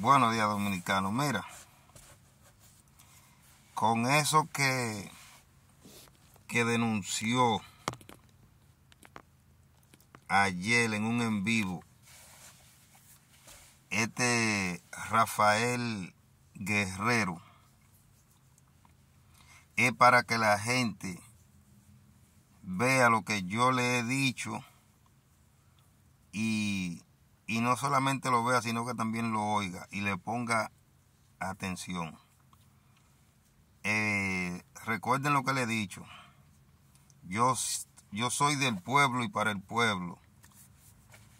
Buenos días dominicano, mira, con eso que, que denunció ayer en un en vivo este Rafael Guerrero, es para que la gente vea lo que yo le he dicho y y no solamente lo vea, sino que también lo oiga y le ponga atención. Eh, recuerden lo que le he dicho. Yo, yo soy del pueblo y para el pueblo.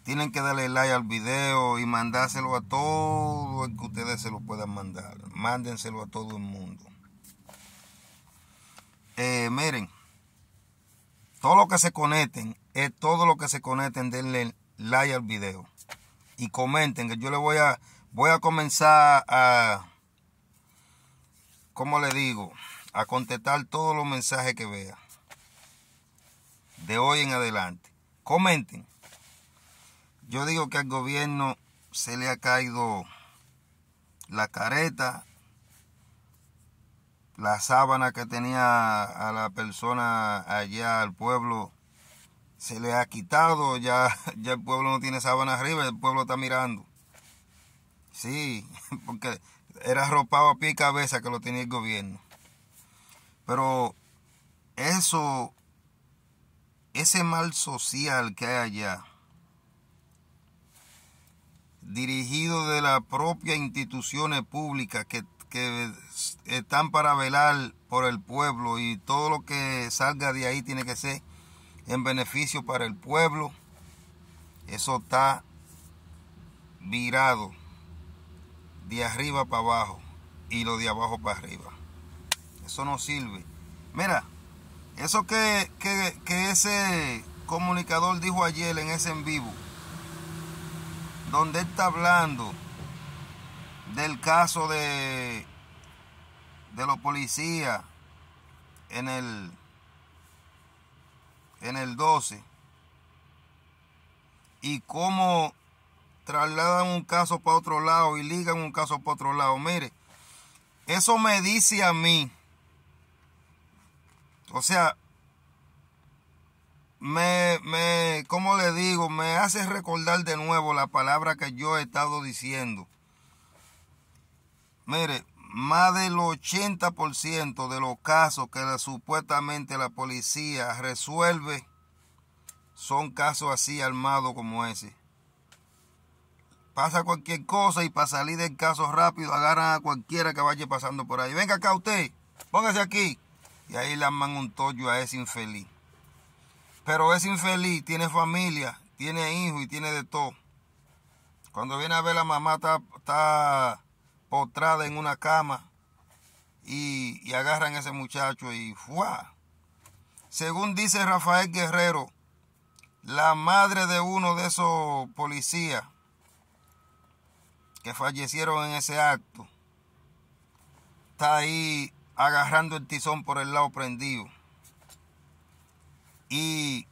Tienen que darle like al video y mandárselo a todo el que ustedes se lo puedan mandar. Mándenselo a todo el mundo. Eh, miren, todo lo que se conecten, es todo lo que se conecten, denle like al video y comenten que yo le voy a voy a comenzar a ¿cómo le digo? a contestar todos los mensajes que vea de hoy en adelante. Comenten. Yo digo que al gobierno se le ha caído la careta, la sábana que tenía a la persona allá al pueblo se le ha quitado, ya, ya el pueblo no tiene sábana arriba, el pueblo está mirando. Sí, porque era arropado a pie y cabeza que lo tenía el gobierno. Pero eso, ese mal social que hay allá, dirigido de las propias instituciones públicas que están para velar por el pueblo y todo lo que salga de ahí tiene que ser en beneficio para el pueblo, eso está virado de arriba para abajo y lo de abajo para arriba. Eso no sirve. Mira, eso que, ese comunicador dijo ayer en ese en vivo, donde está hablando del caso de, de los policías en el en el 12 y cómo trasladan un caso para otro lado y ligan un caso para otro lado. Mire, eso me dice a mí. O sea, me, me, ¿cómo le digo? Me hace recordar de nuevo la palabra que yo he estado diciendo. Mire, más del 80% de los casos que supuestamente la policía resuelve son casos así armados como ese. Pasa cualquier cosa y para salir del caso rápido agarran a cualquiera que vaya pasando por ahí. Venga acá usted, póngase aquí. Y ahí le aman un tollo a ese infeliz. Pero ese infeliz tiene familia, tiene hijos y tiene de todo. Cuando viene a ver la mamá está, está en una cama y, agarran a ese muchacho y ¡fuá! Según dice Rafael Guerrero, la madre de uno de esos policías que fallecieron en ese acto, está ahí agarrando el tizón por el lado prendido. Y,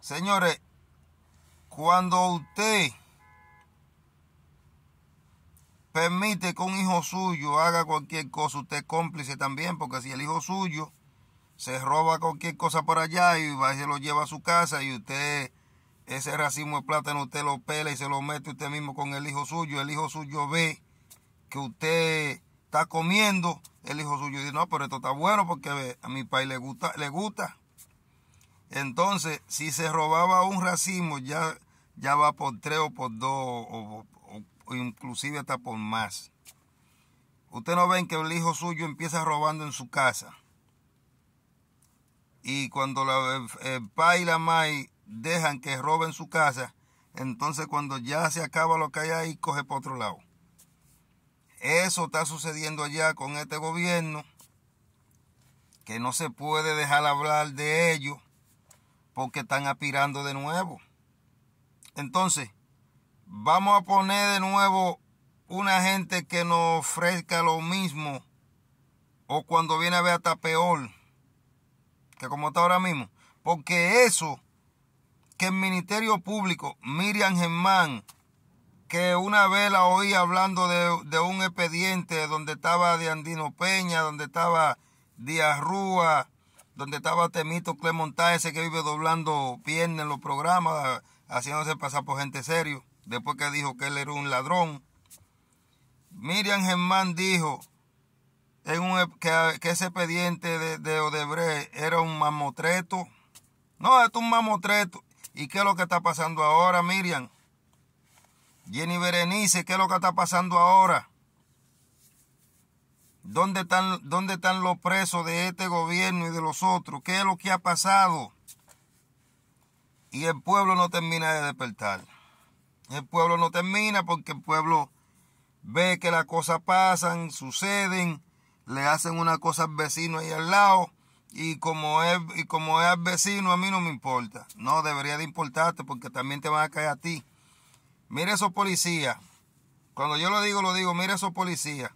señores, cuando usted permite que un hijo suyo haga cualquier cosa, usted es cómplice también, porque si el hijo suyo se roba cualquier cosa por allá y va y se lo lleva a su casa y usted ese racimo de plátano usted lo pela y se lo mete usted mismo con el hijo suyo, el hijo suyo ve que usted está comiendo, el hijo suyo dice, no, pero esto está bueno porque a mi país le gusta, le gusta. Entonces, si se robaba un racimo, ya, ya va por tres o por dos o inclusive hasta por más. Usted no ven que el hijo suyo empieza robando en su casa. Y cuando la, el, y la mai dejan que roben su casa, entonces cuando ya se acaba lo que hay ahí, coge por otro lado. Eso está sucediendo allá con este gobierno, que no se puede dejar hablar de ello porque están aspirando de nuevo. Entonces, Vamos a poner de nuevo una gente que nos ofrezca lo mismo. O cuando viene a ver hasta peor que como está ahora mismo. Porque eso que el Ministerio Público, Miriam Germán, que una vez la oí hablando de, un expediente donde estaba de Andino Peña, donde estaba Díaz Rúa, donde estaba Temito Clemontá, ese que vive doblando piernas en los programas, haciéndose pasar por gente serio después que dijo que él era un ladrón. Miriam Germán dijo que, ese expediente de, Odebrecht era un mamotreto. No, es un mamotreto. ¿Y qué es lo que está pasando ahora, Miriam? Jenny Berenice, ¿qué es lo que está pasando ahora? ¿Dónde están, ¿Dónde están los presos de este gobierno y de los otros? ¿Qué es lo que ha pasado? Y el pueblo no termina de despertar. El pueblo no termina porque el pueblo ve que las cosas pasan, suceden, le hacen una cosa al vecino ahí al lado y como es y como es al vecino a mí no me importa. No debería de importarte porque también te van a caer a ti. Mira esos policías. Cuando yo lo digo, lo digo, mira esos policías.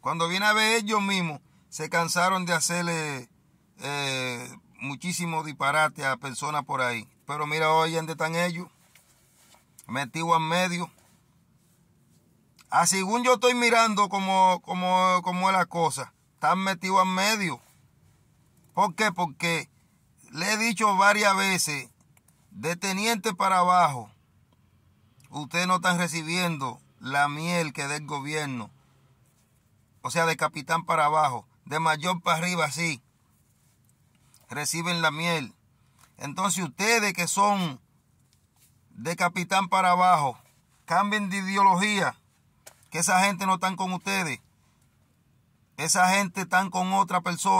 Cuando viene a ver ellos mismos, se cansaron de hacerle eh, muchísimo disparate a personas por ahí. Pero mira hoy dónde están ellos metido en medio. Así ah, según yo estoy mirando como, como, es la cosa, están metidos en medio. ¿Por qué? Porque le he dicho varias veces, de teniente para abajo, ustedes no están recibiendo la miel que del gobierno. O sea, de capitán para abajo, de mayor para arriba, sí. Reciben la miel. Entonces ustedes que son de capitán para abajo. Cambien de ideología. Que esa gente no están con ustedes. Esa gente están con otra persona.